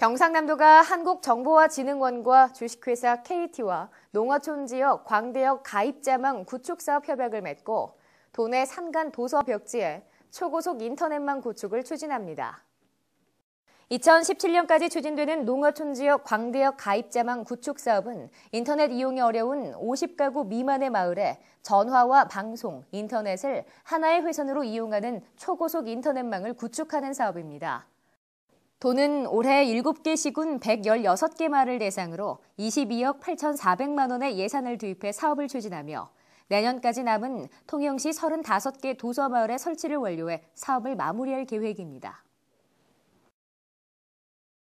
경상남도가 한국정보화진흥원과 주식회사 KT와 농어촌 지역 광대역 가입자망 구축사업 협약을 맺고 도내 산간 도서 벽지에 초고속 인터넷망 구축을 추진합니다. 2017년까지 추진되는 농어촌 지역 광대역 가입자망 구축 사업은 인터넷 이용이 어려운 50가구 미만의 마을에 전화와 방송, 인터넷을 하나의 회선으로 이용하는 초고속 인터넷망을 구축하는 사업입니다. 도는 올해 7개 시군 116개 마을을 대상으로 22억 8,400만 원의 예산을 투입해 사업을 추진하며 내년까지 남은 통영시 35개 도서마을의 설치를 완료해 사업을 마무리할 계획입니다.